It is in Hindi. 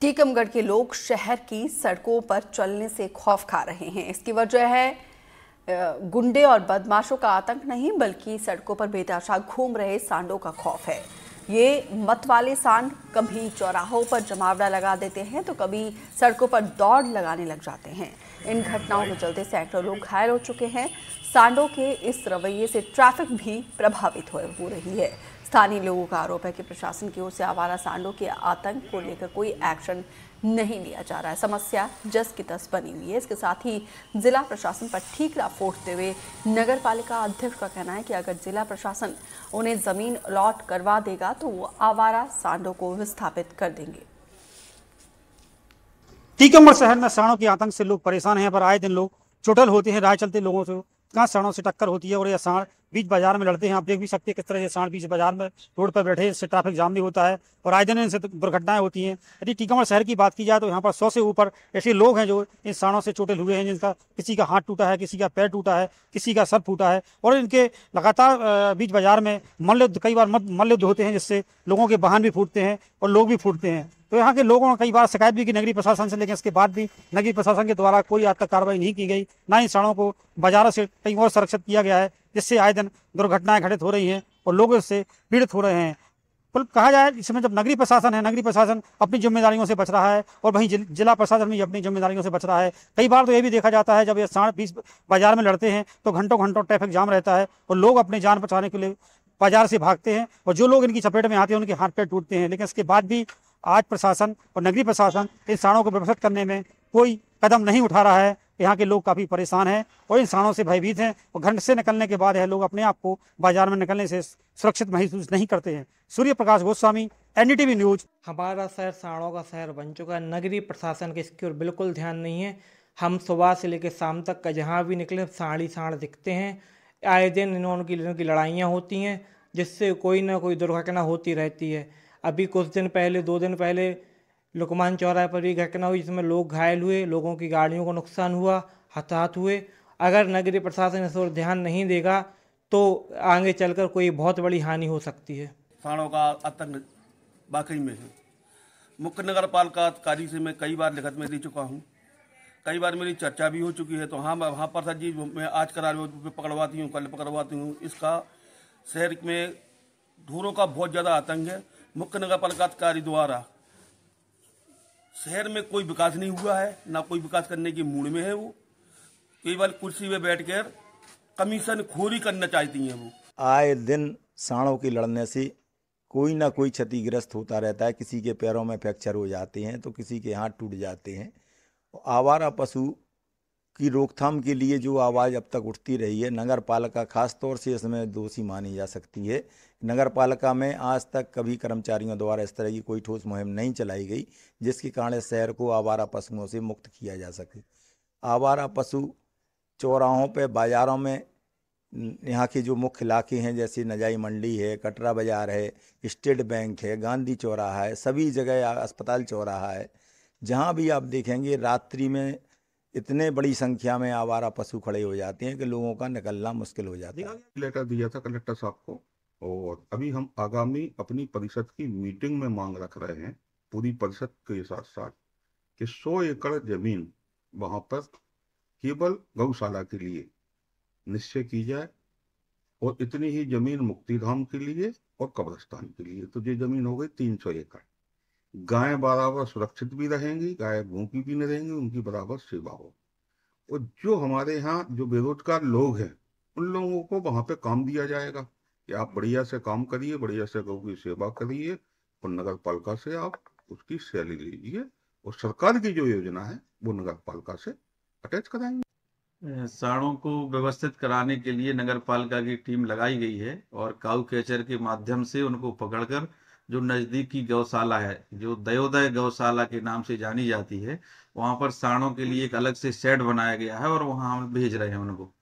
टीकमगढ़ के लोग शहर की सड़कों पर चलने से खौफ खा रहे हैं इसकी वजह है गुंडे और बदमाशों का आतंक नहीं बल्कि सड़कों पर बेताशा घूम रहे सांडों का खौफ है ये मत वाले सांड कभी चौराहों पर जमावड़ा लगा देते हैं तो कभी सड़कों पर दौड़ लगाने लग जाते हैं इन घटनाओं के चलते सैकड़ों लोग घायल हो चुके हैं सांडों के इस रवैये से ट्रैफिक भी प्रभावित हो, हो रही है स्थानीय लोगों का आरोप है कि प्रशासन की ओर से आवारा सांडों के आतंक को लेकर कोई एक्शन नहीं लिया जा रहा है समस्या जस की तस बनी हुई है इसके साथ ही जिला प्रशासन पर ठीकरा फोड़ते हुए नगर पालिका अध्यक्ष का कहना है कि अगर जिला प्रशासन उन्हें जमीन अलॉट करवा देगा तो वो आवारा सांडों को विस्थापित कर देंगे टीकमगढ़ शहर में साड़ों के आतंक से लोग परेशान हैं पर आए दिन लोग चुटल होते हैं राय चलते लोगों से कहा साड़ों से टक्कर होती है और यह साढ़ बीच बाजार में लड़ते हैं आप देख भी सकते हैं किस तरह से सांड बीच बाजार में रोड पर बैठे इससे ट्रैफिक जाम भी होता है और आए दिन इनसे दुर्घटनाएं होती हैं यदि टीकामढ़ शहर की बात की जाए तो यहाँ पर सौ से ऊपर ऐसे लोग हैं जो इन सांडों से चोटिल हुए हैं जिनका किसी का हाथ टूटा है किसी का पैर टूटा है किसी का सर फूटा है और इनके लगातार बीच बाजार में मल्ल कई बार मल्ल होते हैं जिससे लोगों के वाहन भी फूटते हैं और लोग भी फूटते हैं तो यहाँ के लोगों ने कई बार शिकायत भी की नगरी प्रशासन से लेकिन इसके बाद भी नगरी प्रशासन के द्वारा कोई आज तक कार्रवाई नहीं की गई न ही सड़कों को बाजारों से कहीं और संरक्षित किया गया है जिससे आए दिन दुर्घटनाएं घटित हो रही हैं और लोग इससे पीड़ित हो रहे हैं कुल कहा जाए इसमें जब नगरीय प्रशासन है नगरी प्रशासन अपनी जिम्मेदारियों से बच रहा है और वहीं जिल, जिला प्रशासन भी अपनी जिम्मेदारियों से बच रहा है कई बार तो ये भी देखा जाता है जब ये साढ़ बीस बाजार में लड़ते हैं तो घंटों घंटों ट्रैफिक जाम रहता है और लोग अपने जान बचाने के लिए बाजार से भागते हैं और जो लोग इनकी चपेट में आते हैं उनके हाथ पैर टूटते हैं लेकिन इसके बाद भी आज प्रशासन और नगरीय प्रशासन इन साणों को व्यवस्थित करने में कोई कदम नहीं उठा रहा है यहाँ के लोग काफ़ी परेशान हैं और इन साड़ों से भयभीत हैं और घंट से निकलने के बाद यह लोग अपने आप को बाजार में निकलने से सुरक्षित महसूस नहीं करते हैं सूर्य प्रकाश गोस्वामी एनडीटीवी न्यूज हमारा शहर साड़ों का शहर बन चुका है नगरीय प्रशासन के इसकी ओर बिल्कुल ध्यान नहीं है हम सुबह से लेकर शाम तक का जहाँ भी निकले साड़ी साड़ दिखते हैं आए दिन इन्होंने की लड़ाइयाँ होती हैं जिससे कोई ना कोई दुर्घटना होती रहती है अभी कुछ दिन पहले दो दिन पहले लुकमान चौराहे पर भी घटना हुई जिसमें लोग घायल हुए लोगों की गाड़ियों को नुकसान हुआ हताहत हुए अगर नगरीय प्रशासन इस ओर ध्यान नहीं देगा तो आगे चलकर कोई बहुत बड़ी हानि हो सकती है थानों का आतंक बाकी में है मुख्य नगर पालिका अधिकारी से मैं कई बार लिखत में दे चुका हूँ कई बार मेरी चर्चा भी हो चुकी है तो हाँ मैं वहाँ पर सर जी मैं आज करार पकड़वाती हूँ कल पकड़वाती हूँ इसका शहर में ढूरों का बहुत ज़्यादा आतंक है मुख्य नगर अधिकारी द्वारा शहर में कोई विकास नहीं हुआ है ना कोई विकास करने के मूड में है वो केवल कुर्सी में बैठकर कमीशन खोरी करना चाहती हैं वो आए दिन साणों की लड़ने से कोई ना कोई क्षतिग्रस्त होता रहता है किसी के पैरों में फ्रैक्चर हो जाते हैं तो किसी के हाथ टूट जाते हैं आवारा पशु की रोकथाम के लिए जो आवाज़ अब तक उठती रही है नगर पालिका खासतौर से इसमें दोषी मानी जा सकती है नगर पालिका में आज तक कभी कर्मचारियों द्वारा इस तरह की कोई ठोस मुहिम नहीं चलाई गई जिसके कारण शहर को आवारा पशुओं से मुक्त किया जा सके आवारा पशु चौराहों पर बाज़ारों में यहाँ के जो मुख्य इलाके हैं जैसे नजाई मंडी है कटरा बाज़ार है स्टेट बैंक है गांधी चौराहा है सभी जगह अस्पताल चौराहा है जहाँ भी आप देखेंगे रात्रि में इतने बड़ी संख्या में आवारा पशु खड़े हो जाते हैं कि लोगों का निकलना मुश्किल हो जाता है लेटर दिया था कलेक्टर साहब को और अभी हम आगामी अपनी परिषद की मीटिंग में मांग रख रहे हैं पूरी परिषद के साथ साथ कि सौ एकड़ जमीन वहां पर केवल गौशाला के लिए निश्चय की जाए और इतनी ही जमीन मुक्ति धाम के लिए और कब्रस्तान के लिए तो ये जमीन हो गई तीन सौ एकड़ गायें बराबर सुरक्षित भी रहेंगी गाय भूखी भी नहीं रहेंगी उनकी बराबर सेवा हो और जो हमारे यहाँ जो बेरोजगार लोग हैं उन लोगों को वहां पे काम दिया जाएगा कि आप बढ़िया से काम करिए बढ़िया से गऊ की सेवा करिए और नगर पालिका से आप उसकी सैलरी लीजिए और सरकार की जो योजना है वो नगर पालिका से अटैच कराएंगे साड़ों को व्यवस्थित कराने के लिए नगर पालिका की टीम लगाई गई है और काउ कैचर के माध्यम से उनको पकड़कर जो नज़दीकी गौशाला है जो दयोदय गौशाला के नाम से जानी जाती है वहां पर सांडों के लिए एक अलग से शेड बनाया गया है और वहां हम भेज रहे हैं उनको